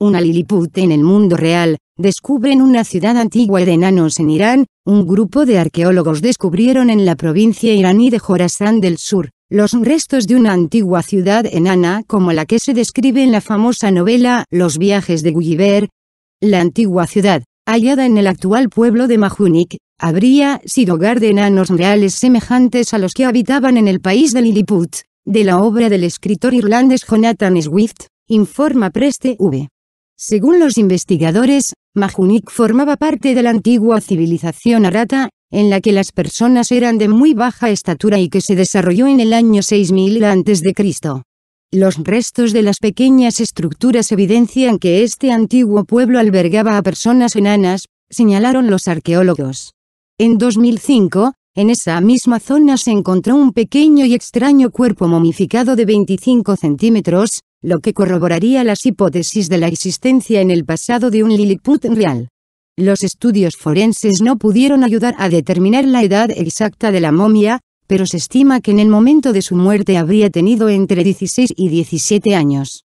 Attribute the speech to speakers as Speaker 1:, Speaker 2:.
Speaker 1: una Lilliput en el mundo real, descubren una ciudad antigua de enanos en Irán, un grupo de arqueólogos descubrieron en la provincia iraní de Jorasán del Sur, los restos de una antigua ciudad enana como la que se describe en la famosa novela Los viajes de Gulliver. La antigua ciudad, hallada en el actual pueblo de Mahunik, habría sido hogar de enanos reales semejantes a los que habitaban en el país de Lilliput, de la obra del escritor irlandés Jonathan Swift, informa Preste V. Según los investigadores, Majunik formaba parte de la antigua civilización arata, en la que las personas eran de muy baja estatura y que se desarrolló en el año 6000 a.C. Los restos de las pequeñas estructuras evidencian que este antiguo pueblo albergaba a personas enanas, señalaron los arqueólogos. En 2005, en esa misma zona se encontró un pequeño y extraño cuerpo momificado de 25 centímetros, lo que corroboraría las hipótesis de la existencia en el pasado de un Lilliput real. Los estudios forenses no pudieron ayudar a determinar la edad exacta de la momia, pero se estima que en el momento de su muerte habría tenido entre 16 y 17 años.